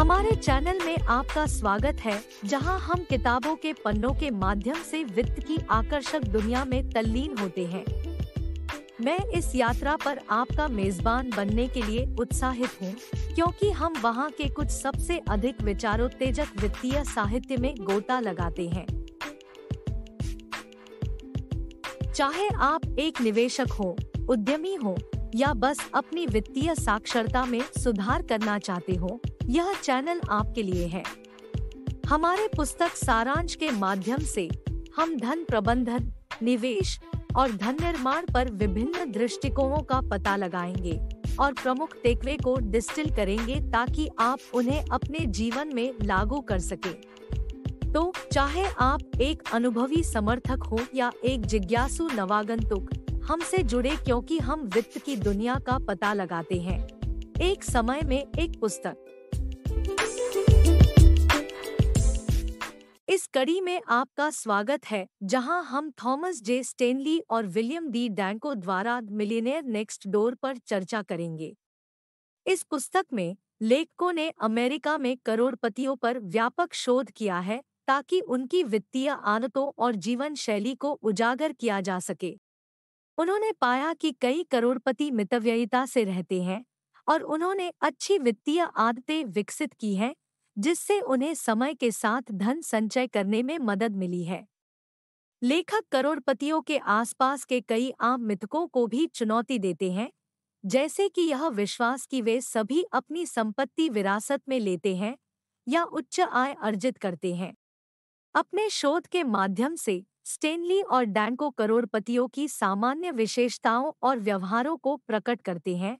हमारे चैनल में आपका स्वागत है जहां हम किताबों के पन्नों के माध्यम से वित्त की आकर्षक दुनिया में तल्लीन होते हैं मैं इस यात्रा पर आपका मेजबान बनने के लिए उत्साहित हूं, क्योंकि हम वहां के कुछ सबसे अधिक विचारोत्तेजक वित्तीय साहित्य में गोता लगाते हैं चाहे आप एक निवेशक हो उद्यमी हो या बस अपनी वित्तीय साक्षरता में सुधार करना चाहते हो यह चैनल आपके लिए है हमारे पुस्तक सारांश के माध्यम से हम धन प्रबंधन निवेश और धन निर्माण पर विभिन्न दृष्टिकोणों का पता लगाएंगे और प्रमुख टेकवे को डिस्टिल करेंगे ताकि आप उन्हें अपने जीवन में लागू कर सके तो चाहे आप एक अनुभवी समर्थक हो या एक जिज्ञासु नवागंतुक हमसे जुड़े क्योंकि हम वित्त की दुनिया का पता लगाते हैं एक समय में एक पुस्तक इस कड़ी में आपका स्वागत है जहां हम थॉमस जे स्टेनली और विलियम डी डैंको द्वारा मिलीनियर नेक्स्ट डोर पर चर्चा करेंगे इस पुस्तक में लेखकों ने अमेरिका में करोड़पतियों पर व्यापक शोध किया है ताकि उनकी वित्तीय आदतों और जीवन शैली को उजागर किया जा सके उन्होंने पाया कि कई करोड़पति मितव्ययिता से रहते हैं और उन्होंने अच्छी वित्तीय आदतें विकसित की हैं जिससे उन्हें समय के साथ धन संचय करने में मदद मिली है लेखक करोड़पतियों के आसपास के कई आम मिथकों को भी चुनौती देते हैं जैसे कि यह विश्वास कि वे सभी अपनी संपत्ति विरासत में लेते हैं या उच्च आय अर्जित करते हैं अपने शोध के माध्यम से स्टेनली और डैंको करोड़पतियों की सामान्य विशेषताओं और व्यवहारों को प्रकट करते हैं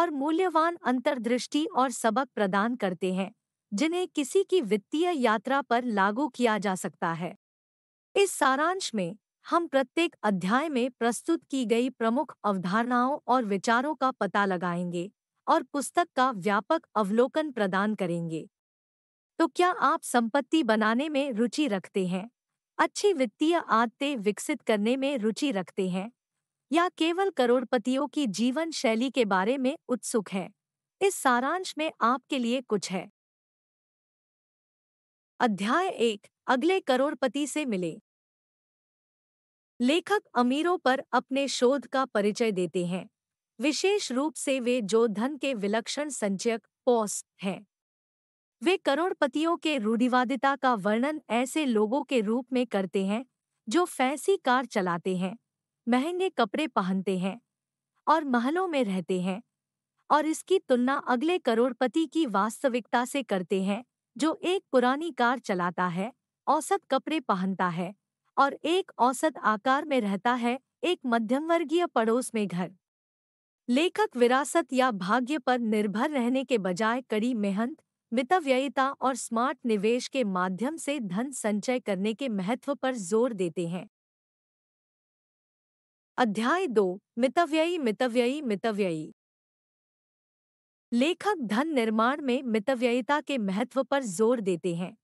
और मूल्यवान अंतर्दृष्टि और सबक प्रदान करते हैं जिन्हें किसी की वित्तीय यात्रा पर लागू किया जा सकता है इस सारांश में हम प्रत्येक अध्याय में प्रस्तुत की गई प्रमुख अवधारणाओं और विचारों का पता लगाएंगे और पुस्तक का व्यापक अवलोकन प्रदान करेंगे तो क्या आप संपत्ति बनाने में रुचि रखते हैं अच्छी वित्तीय आदतें विकसित करने में रुचि रखते हैं या केवल करोड़पतियों की जीवन शैली के बारे में उत्सुक हैं इस सारांश में आपके लिए कुछ है अध्याय एक अगले करोड़पति से मिले लेखक अमीरों पर अपने शोध का परिचय देते हैं विशेष रूप से वे जो धन के विलक्षण संचयक पॉस हैं वे करोड़पतियों के रूढ़िवादिता का वर्णन ऐसे लोगों के रूप में करते हैं जो फैंसी कार चलाते हैं महंगे कपड़े पहनते हैं और महलों में रहते हैं और इसकी तुलना अगले करोड़पति की वास्तविकता से करते हैं जो एक पुरानी कार चलाता है औसत कपड़े पहनता है और एक औसत आकार में रहता है एक मध्यमवर्गीय पड़ोस में घर लेखक विरासत या भाग्य पर निर्भर रहने के बजाय कड़ी मेहनत मितव्ययिता और स्मार्ट निवेश के माध्यम से धन संचय करने के महत्व पर जोर देते हैं अध्याय दो मितव्ययी मितव्ययी मितव्ययी लेखक धन निर्माण में मितव्ययिता के महत्व पर जोर देते हैं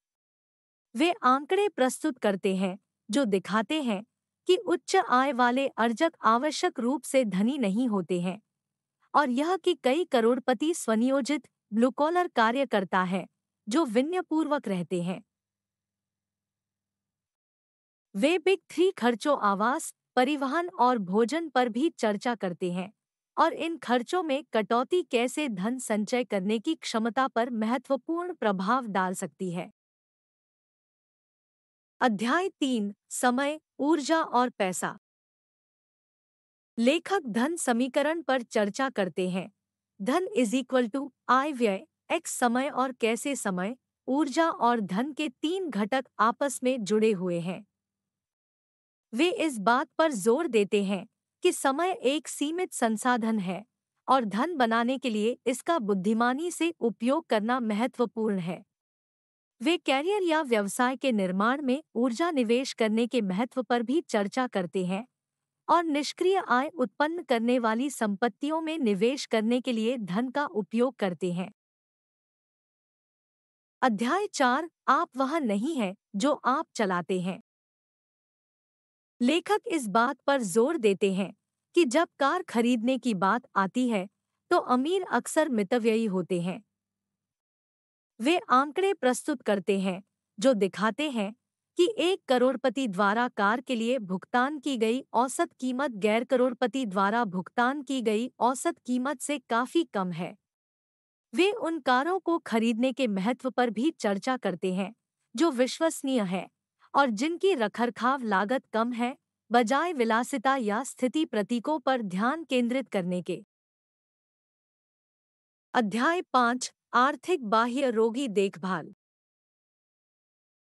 वे आंकड़े प्रस्तुत करते हैं जो दिखाते हैं कि उच्च आय वाले अर्जक आवश्यक रूप से धनी नहीं होते हैं और यह कि कई करोड़पति स्वनियोजित ब्लूकॉलर कार्यकर्ता है जो विनयपूर्वक रहते हैं वे बिग थ्री खर्चों आवास परिवहन और भोजन पर भी चर्चा करते हैं और इन खर्चों में कटौती कैसे धन संचय करने की क्षमता पर महत्वपूर्ण प्रभाव डाल सकती है अध्याय तीन समय ऊर्जा और पैसा लेखक धन समीकरण पर चर्चा करते हैं धन इज इक्वल टू आय व्यय एक्स समय और कैसे समय ऊर्जा और धन के तीन घटक आपस में जुड़े हुए हैं वे इस बात पर जोर देते हैं कि समय एक सीमित संसाधन है और धन बनाने के लिए इसका बुद्धिमानी से उपयोग करना महत्वपूर्ण है वे कैरियर या व्यवसाय के निर्माण में ऊर्जा निवेश करने के महत्व पर भी चर्चा करते हैं और निष्क्रिय आय उत्पन्न करने वाली संपत्तियों में निवेश करने के लिए धन का उपयोग करते हैं अध्याय चार आप वह नहीं हैं जो आप चलाते हैं लेखक इस बात पर जोर देते हैं कि जब कार खरीदने की बात आती है तो अमीर अक्सर मितव्ययी होते हैं वे आंकड़े प्रस्तुत करते हैं जो दिखाते हैं कि एक करोड़पति द्वारा कार के लिए भुगतान की गई औसत कीमत गैर करोड़पति द्वारा भुगतान की गई औसत कीमत से काफी कम है वे उन कारों को खरीदने के महत्व पर भी चर्चा करते हैं जो विश्वसनीय है और जिनकी रखरखाव लागत कम है बजाय विलासिता या स्थिति प्रतीकों पर ध्यान केंद्रित करने के अध्याय पांच आर्थिक बाह्य रोगी देखभाल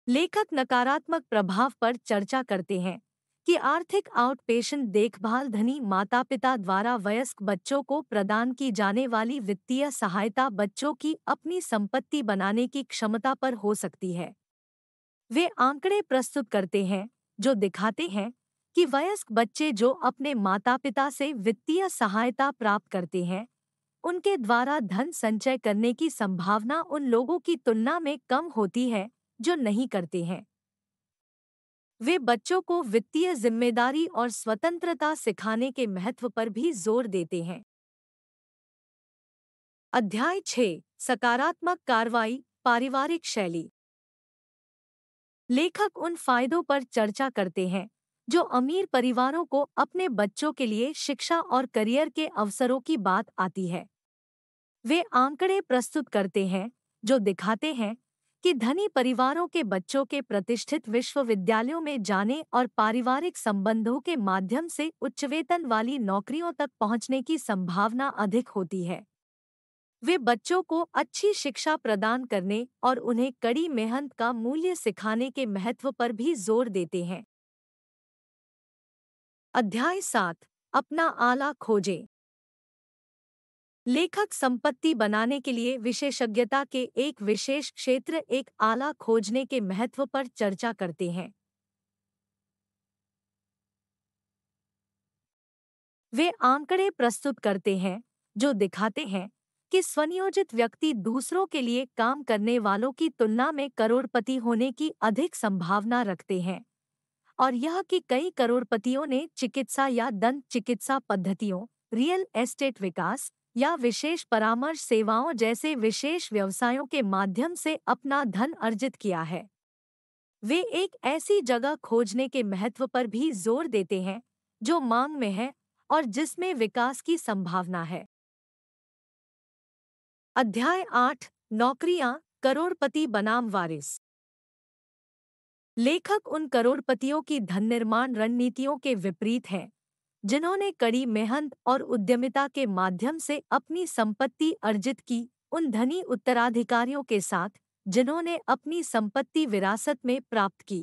लेखक नकारात्मक प्रभाव पर चर्चा करते हैं कि आर्थिक आउटपेशन देखभाल धनी माता पिता द्वारा वयस्क बच्चों को प्रदान की जाने वाली वित्तीय सहायता बच्चों की अपनी संपत्ति बनाने की क्षमता पर हो सकती है वे आंकड़े प्रस्तुत करते हैं जो दिखाते हैं कि वयस्क बच्चे जो अपने माता पिता से वित्तीय सहायता प्राप्त करते हैं उनके द्वारा धन संचय करने की संभावना उन लोगों की तुलना में कम होती है जो नहीं करते हैं वे बच्चों को वित्तीय जिम्मेदारी और स्वतंत्रता सिखाने के महत्व पर भी जोर देते हैं अध्याय छे सकारात्मक कार्रवाई पारिवारिक शैली लेखक उन फायदों पर चर्चा करते हैं जो अमीर परिवारों को अपने बच्चों के लिए शिक्षा और करियर के अवसरों की बात आती है वे आंकड़े प्रस्तुत करते हैं जो दिखाते हैं कि धनी परिवारों के बच्चों के प्रतिष्ठित विश्वविद्यालयों में जाने और पारिवारिक संबंधों के माध्यम से उच्च वेतन वाली नौकरियों तक पहुंचने की संभावना अधिक होती है वे बच्चों को अच्छी शिक्षा प्रदान करने और उन्हें कड़ी मेहनत का मूल्य सिखाने के महत्व पर भी जोर देते हैं अध्याय सात अपना आला खोजें लेखक संपत्ति बनाने के लिए विशेषज्ञता के एक विशेष क्षेत्र एक आला खोजने के महत्व पर चर्चा करते हैं वे आंकड़े प्रस्तुत करते हैं जो दिखाते हैं कि स्वनियोजित व्यक्ति दूसरों के लिए काम करने वालों की तुलना में करोड़पति होने की अधिक संभावना रखते हैं और यह कि कई करोड़पतियों ने चिकित्सा या दंत चिकित्सा पद्धतियों रियल एस्टेट विकास या विशेष परामर्श सेवाओं जैसे विशेष व्यवसायों के माध्यम से अपना धन अर्जित किया है वे एक ऐसी जगह खोजने के महत्व पर भी जोर देते हैं जो मांग में है और जिसमें विकास की संभावना है अध्याय आठ नौकरियां करोड़पति बनाम वारिस लेखक उन करोड़पतियों की धन निर्माण रणनीतियों के विपरीत हैं जिन्होंने कड़ी मेहनत और उद्यमिता के माध्यम से अपनी संपत्ति अर्जित की उन धनी उत्तराधिकारियों के साथ जिन्होंने अपनी संपत्ति विरासत में प्राप्त की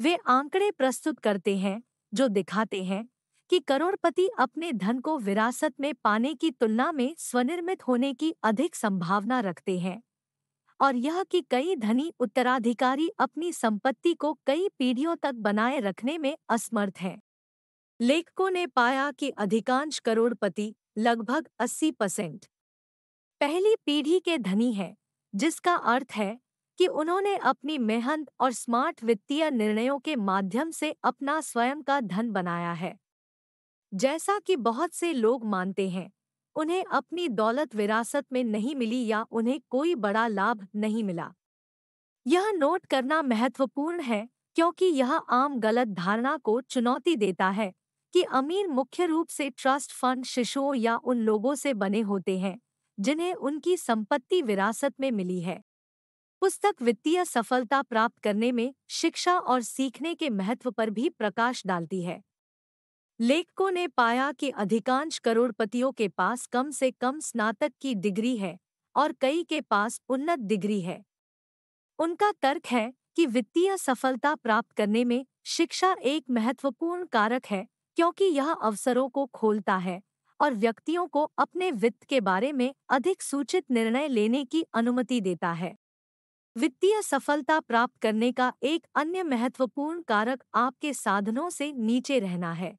वे आंकड़े प्रस्तुत करते हैं जो दिखाते हैं कि करोड़पति अपने धन को विरासत में पाने की तुलना में स्वनिर्मित होने की अधिक संभावना रखते हैं और यह कि कई धनी उत्तराधिकारी अपनी संपत्ति को कई पीढ़ियों तक बनाए रखने में असमर्थ हैं लेखकों ने पाया कि अधिकांश करोड़पति लगभग 80 परसेंट पहली पीढ़ी के धनी हैं जिसका अर्थ है कि उन्होंने अपनी मेहनत और स्मार्ट वित्तीय निर्णयों के माध्यम से अपना स्वयं का धन बनाया है जैसा कि बहुत से लोग मानते हैं उन्हें अपनी दौलत विरासत में नहीं मिली या उन्हें कोई बड़ा लाभ नहीं मिला यह नोट करना महत्वपूर्ण है क्योंकि यह आम गलत धारणा को चुनौती देता है कि अमीर मुख्य रूप से ट्रस्ट फंड शिशुओं या उन लोगों से बने होते हैं जिन्हें उनकी संपत्ति विरासत में मिली है पुस्तक वित्तीय सफलता प्राप्त करने में शिक्षा और सीखने के महत्व पर भी प्रकाश डालती है लेखकों ने पाया कि अधिकांश करोड़पतियों के पास कम से कम स्नातक की डिग्री है और कई के पास उन्नत डिग्री है उनका तर्क है कि वित्तीय सफलता प्राप्त करने में शिक्षा एक महत्वपूर्ण कारक है क्योंकि यह अवसरों को खोलता है और व्यक्तियों को अपने वित्त के बारे में अधिक सूचित निर्णय लेने की अनुमति देता है वित्तीय सफलता प्राप्त करने का एक अन्य महत्वपूर्ण कारक आपके साधनों से नीचे रहना है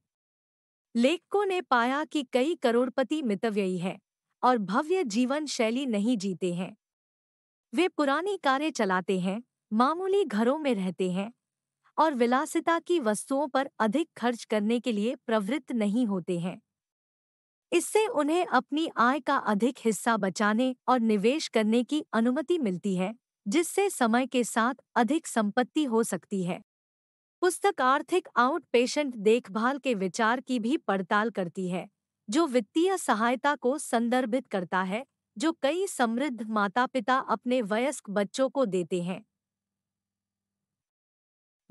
लेखकों ने पाया कि कई करोड़पति मितव्ययी हैं और भव्य जीवन शैली नहीं जीते हैं वे पुरानी कारें चलाते हैं मामूली घरों में रहते हैं और विलासिता की वस्तुओं पर अधिक खर्च करने के लिए प्रवृत्त नहीं होते हैं इससे उन्हें अपनी आय का अधिक हिस्सा बचाने और निवेश करने की अनुमति मिलती है जिससे समय के साथ अधिक संपत्ति हो सकती है पुस्तक आर्थिक आउट पेशेंट देखभाल के विचार की भी पड़ताल करती है जो वित्तीय सहायता को संदर्भित करता है जो कई समृद्ध माता पिता अपने वयस्क बच्चों को देते हैं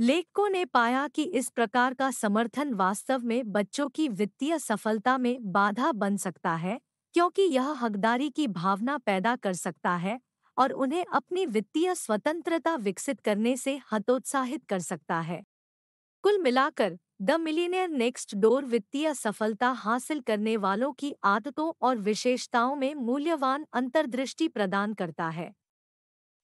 लेखकों ने पाया कि इस प्रकार का समर्थन वास्तव में बच्चों की वित्तीय सफलता में बाधा बन सकता है क्योंकि यह हकदारी की भावना पैदा कर सकता है और उन्हें अपनी वित्तीय स्वतंत्रता विकसित करने से हतोत्साहित कर सकता है कुल मिलाकर द मिलीनियर नेक्स्ट डोर वित्तीय सफलता हासिल करने वालों की आदतों और विशेषताओं में मूल्यवान अंतर्दृष्टि प्रदान करता है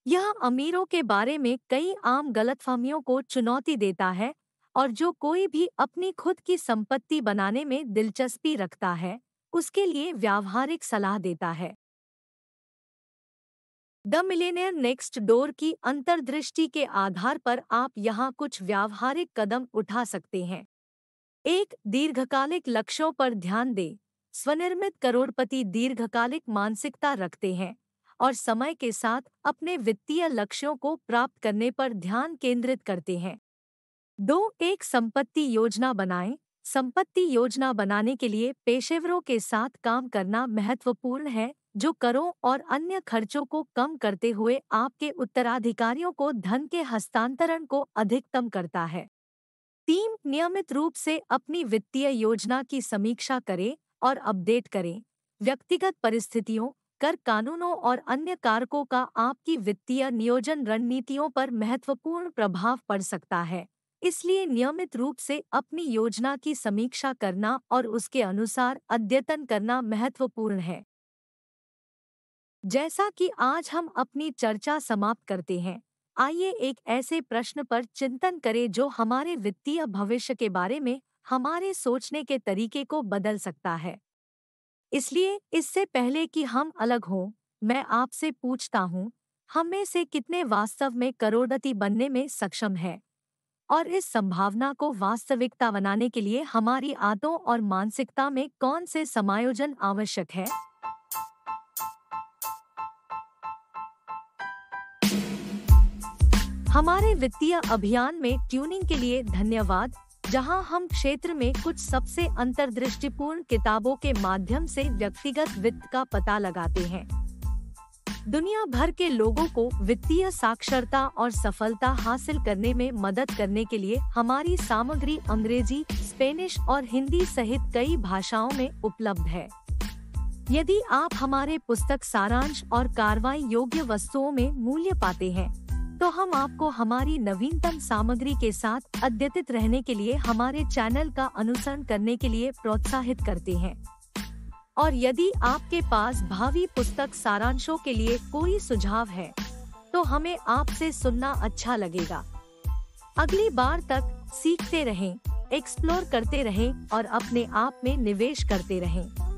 यह अमीरों के बारे में कई आम गलतफहमियों को चुनौती देता है और जो कोई भी अपनी खुद की संपत्ति बनाने में दिलचस्पी रखता है उसके लिए व्यावहारिक सलाह देता है द मिलेनियर नेक्स्ट डोर की अंतर्दृष्टि के आधार पर आप यहाँ कुछ व्यावहारिक कदम उठा सकते हैं एक दीर्घकालिक लक्ष्यों पर ध्यान दें स्वनिर्मित करोड़पति दीर्घकालिक मानसिकता रखते हैं और समय के साथ अपने वित्तीय लक्ष्यों को प्राप्त करने पर ध्यान केंद्रित करते हैं दो एक संपत्ति योजना बनाएं संपत्ति योजना बनाने के लिए पेशेवरों के साथ काम करना महत्वपूर्ण है जो करों और अन्य खर्चों को कम करते हुए आपके उत्तराधिकारियों को धन के हस्तांतरण को अधिकतम करता है टीम नियमित रूप से अपनी वित्तीय योजना की समीक्षा करें और अपडेट करें व्यक्तिगत परिस्थितियों कर कानूनों और अन्य कारकों का आपकी वित्तीय नियोजन रणनीतियों पर महत्वपूर्ण प्रभाव पड़ सकता है इसलिए नियमित रूप से अपनी योजना की समीक्षा करना और उसके अनुसार अद्यतन करना महत्वपूर्ण है जैसा कि आज हम अपनी चर्चा समाप्त करते हैं आइए एक ऐसे प्रश्न पर चिंतन करें जो हमारे वित्तीय भविष्य के बारे में हमारे सोचने के तरीके को बदल सकता है इसलिए इससे पहले कि हम अलग हों मैं आपसे पूछता हूँ हम में से कितने वास्तव में करोड़पति बनने में सक्षम हैं और इस संभावना को वास्तविकता बनाने के लिए हमारी आदतों और मानसिकता में कौन से समायोजन आवश्यक है हमारे वित्तीय अभियान में ट्यूनिंग के लिए धन्यवाद जहां हम क्षेत्र में कुछ सबसे अंतर्दृष्टिपूर्ण किताबों के माध्यम से व्यक्तिगत वित्त का पता लगाते हैं दुनिया भर के लोगों को वित्तीय साक्षरता और सफलता हासिल करने में मदद करने के लिए हमारी सामग्री अंग्रेजी स्पेनिश और हिंदी सहित कई भाषाओं में उपलब्ध है यदि आप हमारे पुस्तक सारांश और कार्रवाई योग्य वस्तुओं में मूल्य पाते हैं तो हम आपको हमारी नवीनतम सामग्री के साथ अद्यतित रहने के लिए हमारे चैनल का अनुसरण करने के लिए प्रोत्साहित करते हैं और यदि आपके पास भावी पुस्तक सारांशों के लिए कोई सुझाव है तो हमें आपसे सुनना अच्छा लगेगा अगली बार तक सीखते रहें एक्सप्लोर करते रहें और अपने आप में निवेश करते रहें